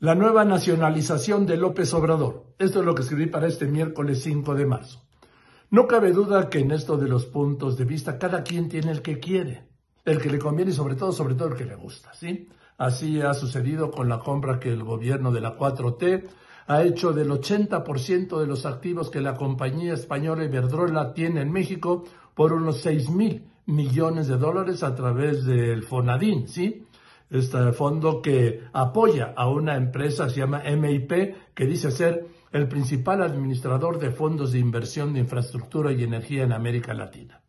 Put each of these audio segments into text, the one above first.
La nueva nacionalización de López Obrador. Esto es lo que escribí para este miércoles 5 de marzo. No cabe duda que en esto de los puntos de vista cada quien tiene el que quiere, el que le conviene y sobre todo, sobre todo el que le gusta, ¿sí? Así ha sucedido con la compra que el gobierno de la 4T ha hecho del 80% de los activos que la compañía española Iberdrola tiene en México por unos 6 mil millones de dólares a través del Fonadín, ¿sí? este fondo que apoya a una empresa, se llama MIP, que dice ser el principal administrador de fondos de inversión de infraestructura y energía en América Latina.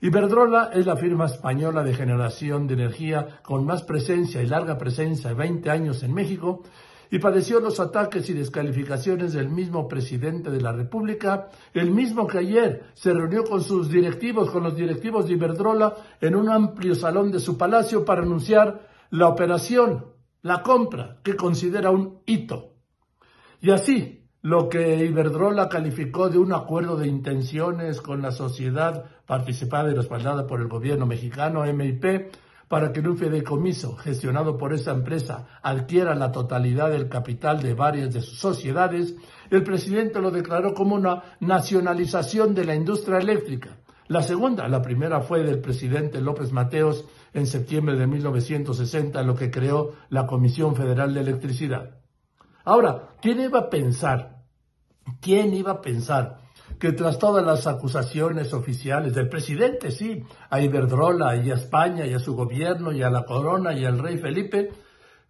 Iberdrola es la firma española de generación de energía con más presencia y larga presencia, de 20 años en México, y padeció los ataques y descalificaciones del mismo presidente de la República, el mismo que ayer se reunió con sus directivos, con los directivos de Iberdrola, en un amplio salón de su palacio para anunciar la operación, la compra, que considera un hito. Y así, lo que Iberdrola calificó de un acuerdo de intenciones con la sociedad participada y respaldada por el gobierno mexicano, MIP, para que en un fideicomiso gestionado por esa empresa adquiera la totalidad del capital de varias de sus sociedades, el presidente lo declaró como una nacionalización de la industria eléctrica. La segunda, la primera fue del presidente López Mateos en septiembre de 1960, lo que creó la Comisión Federal de Electricidad. Ahora, ¿quién iba a pensar? ¿Quién iba a pensar que tras todas las acusaciones oficiales del presidente, sí, a Iberdrola y a España y a su gobierno y a la corona y al rey Felipe,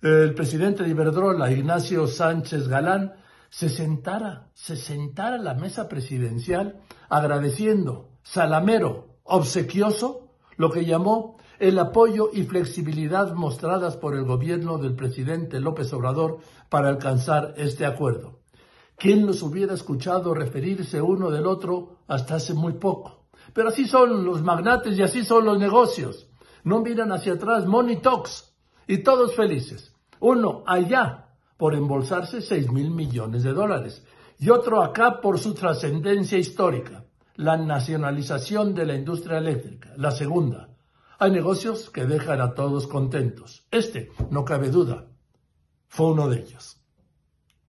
el presidente de Iberdrola, Ignacio Sánchez Galán, se sentara, se sentara a la mesa presidencial agradeciendo, salamero, obsequioso lo que llamó el apoyo y flexibilidad mostradas por el gobierno del presidente López Obrador para alcanzar este acuerdo. ¿Quién los hubiera escuchado referirse uno del otro hasta hace muy poco? Pero así son los magnates y así son los negocios. No miran hacia atrás, money talks, y todos felices. Uno allá por embolsarse seis mil millones de dólares y otro acá por su trascendencia histórica la nacionalización de la industria eléctrica. La segunda, hay negocios que dejan a todos contentos. Este, no cabe duda, fue uno de ellos.